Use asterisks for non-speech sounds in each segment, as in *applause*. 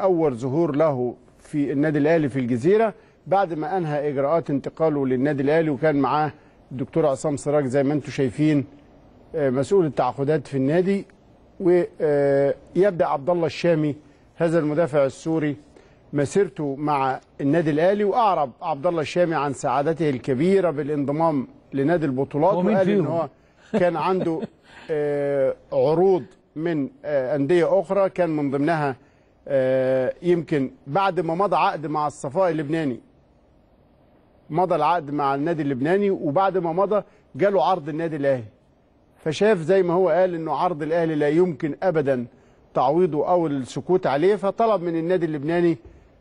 أول ظهور له في النادي الأهلي في الجزيرة بعد ما أنهى إجراءات انتقاله للنادي الأهلي وكان معاه الدكتور عصام سراج زي ما أنتم شايفين آه، مسؤول التعاقدات في النادي ويبدأ آه، عبد الله الشامي هذا المدافع السوري مسيرته مع النادي الأهلي وأعرب عبد الله الشامي عن سعادته الكبيرة بالانضمام لنادي البطولات وقال إن هو كان عنده آه، عروض من أندية أخرى كان من ضمنها آه، يمكن بعد ما مضى عقد مع الصفاء اللبناني مضى العقد مع النادي اللبناني وبعد ما مضى جاله عرض النادي الاهلي فشاف زي ما هو قال انه عرض الاهلي لا يمكن ابدا تعويضه او السكوت عليه فطلب من النادي اللبناني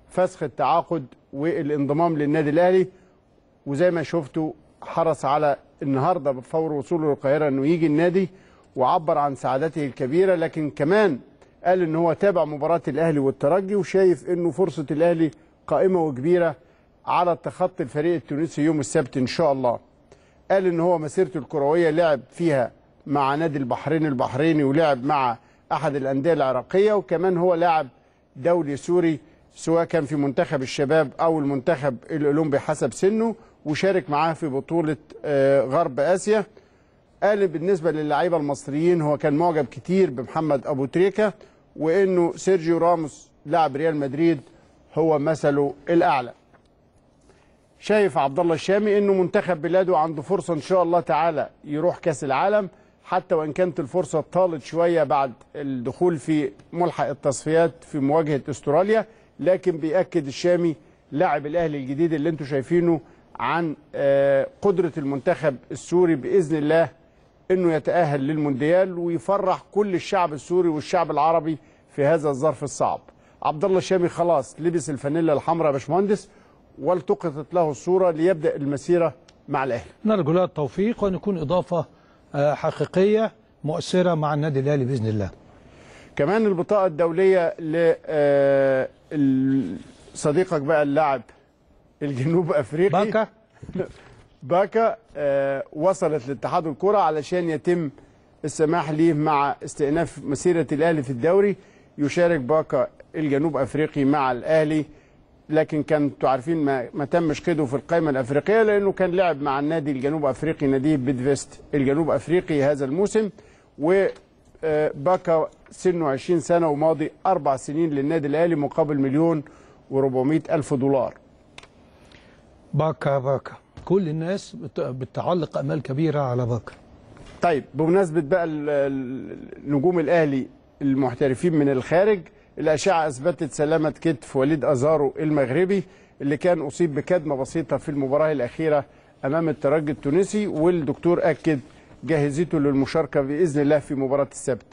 فسخ التعاقد والانضمام للنادي الاهلي وزي ما شفتوا حرص على النهارده فور وصوله للقاهره انه يجي النادي وعبر عن سعادته الكبيره لكن كمان قال ان هو تابع مباراه الاهلي والترجي وشايف انه فرصه الاهلي قائمه وكبيره على تخطي الفريق التونسي يوم السبت ان شاء الله قال ان هو مسيرته الكرويه لعب فيها مع نادي البحرين البحريني ولعب مع احد الانديه العراقيه وكمان هو لاعب دولي سوري سواء كان في منتخب الشباب او المنتخب الاولمبي حسب سنه وشارك معاه في بطوله آه، غرب اسيا قال بالنسبه للعيبه المصريين هو كان معجب كتير بمحمد ابو تريكه وانه سيرجيو راموس لاعب ريال مدريد هو مثله الاعلى شايف عبد الله الشامي انه منتخب بلاده عنده فرصه ان شاء الله تعالى يروح كاس العالم حتى وان كانت الفرصه طالت شويه بعد الدخول في ملحق التصفيات في مواجهه استراليا لكن بياكد الشامي لاعب الاهلي الجديد اللي انتم شايفينه عن آه، قدره المنتخب السوري باذن الله أنه يتأهل للمونديال ويفرح كل الشعب السوري والشعب العربي في هذا الظرف الصعب عبد الله الشامي خلاص لبس الفانيلا الحمراء يا باشمهندس والتقطت له الصورة ليبدأ المسيرة مع الأهلي نرجو له التوفيق وأن يكون إضافة آه، حقيقية مؤثرة مع النادي الأهلي بإذن الله كمان البطاقة الدولية لصديقك آه، بقى اللاعب الجنوب أفريقي باكا *laughs* باكا آه، وصلت لاتحاد الكرة علشان يتم السماح ليه مع استئناف مسيرة الأهلي في الدوري يشارك باكا الجنوب أفريقي مع الأهلي لكن كان عارفين ما, ما تمش قيده في القائمة الأفريقية لأنه كان لعب مع النادي الجنوب أفريقي نادي بيدفيست الجنوب أفريقي هذا الموسم وباكا آه، سنه 20 سنة وماضي أربع سنين للنادي الأهلي مقابل مليون و400 ألف دولار باكا باكا كل الناس بتعلق امال كبيره على بكر طيب بمناسبه بقى نجوم الاهلي المحترفين من الخارج الاشعه اثبتت سلامه كتف وليد ازارو المغربي اللي كان اصيب بكدمه بسيطه في المباراه الاخيره امام الترجي التونسي والدكتور اكد جاهزيته للمشاركه باذن الله في مباراه السبت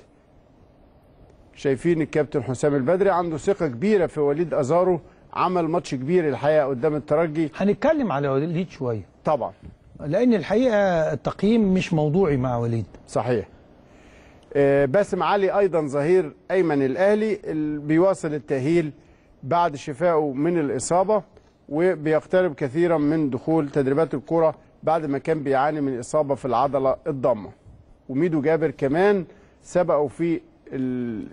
شايفين الكابتن حسام البدري عنده ثقه كبيره في وليد ازارو عمل ماتش كبير الحقيقه قدام الترجي هنتكلم على وليد شويه طبعا لان الحقيقه التقييم مش موضوعي مع وليد صحيح آه، باسم علي ايضا ظهير ايمن الاهلي بيواصل التاهيل بعد شفائه من الاصابه وبيقترب كثيرا من دخول تدريبات الكره بعد ما كان بيعاني من اصابه في العضله الضمه وميدو جابر كمان سبقوا في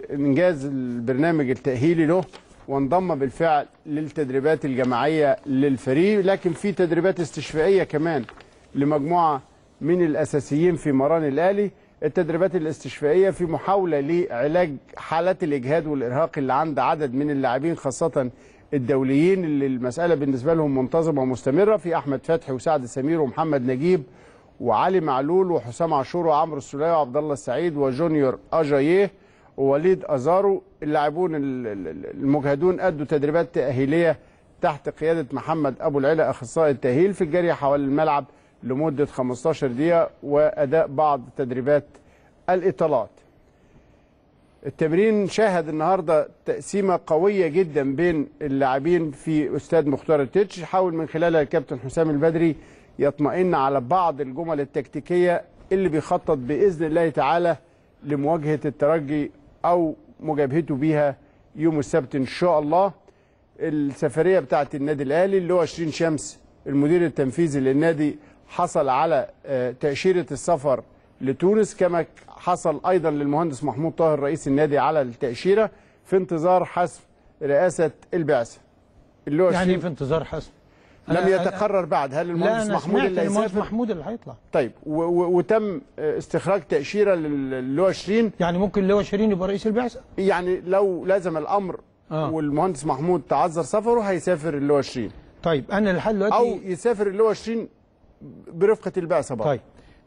انجاز البرنامج التاهيلي له وانضم بالفعل للتدريبات الجماعية للفريق لكن في تدريبات استشفائية كمان لمجموعة من الأساسيين في مران الآلي التدريبات الاستشفائية في محاولة لعلاج حالات الإجهاد والإرهاق اللي عند عدد من اللاعبين خاصة الدوليين اللي المسألة بالنسبة لهم منتظمة ومستمرة في أحمد فتحي وسعد سمير ومحمد نجيب وعلي معلول وحسام عاشور وعمرو السوليه وعبد الله السعيد وجونيور أجاييه ووليد ازارو اللاعبون المجهدون ادوا تدريبات تاهيليه تحت قياده محمد ابو العلا اخصائي التاهيل في الجري حول الملعب لمده 15 دقيقه واداء بعض تدريبات الاطالات. التمرين شاهد النهارده تقسيمه قويه جدا بين اللاعبين في استاذ مختار التتش حاول من خلالها الكابتن حسام البدري يطمئن على بعض الجمل التكتيكيه اللي بيخطط باذن الله تعالى لمواجهه الترجي أو مجابهته بيها يوم السبت إن شاء الله السفرية بتاعة النادي الأهلي اللي هو 20 شمس المدير التنفيذي للنادي حصل على آه، تأشيرة السفر لتونس كما حصل أيضا للمهندس محمود طاهر رئيس النادي على التأشيرة في انتظار حسم رئاسة البعثة اللي هو يعني في انتظار حسم لم آه، يتقرر بعد هل المهندس محمود اللي هيسافر؟ المهندس محمود اللي هيطلع طيب وتم استخراج تاشيره للواء شيرين يعني ممكن اللواء شيرين يبقى رئيس البعثه؟ يعني لو لازم الامر آه. والمهندس محمود تعذر سفره هيسافر اللواء شيرين طيب انا لحد دلوقتي او يسافر اللواء شيرين برفقه البعثه بقى طيب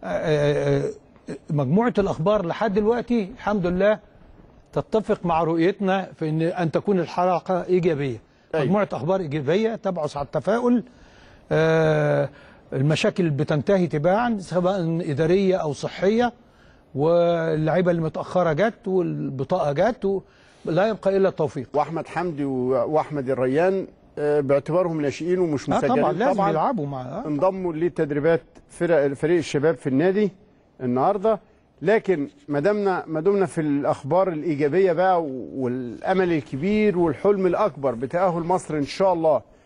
آه، آه، مجموعه الاخبار لحد دلوقتي الحمد لله تتفق مع رؤيتنا في ان ان تكون الحلقه ايجابيه أيوة. مجموعه اخبار ايجابيه تبعث على التفاؤل آه المشاكل بتنتهي تباعا سواء اداريه او صحيه واللعيبه المتاخره جت والبطاقه جت لا يبقى الا التوفيق واحمد حمدي واحمد الريان آه، باعتبارهم ناشئين ومش مسجلين آه طبعا لازم طبعا يلعبوا مع آه. انضموا لتدريبات فرق فريق الشباب في النادي النهارده لكن ما دمنا ما دمنا في الاخبار الايجابيه بقى والامل الكبير والحلم الاكبر بتاهل مصر ان شاء الله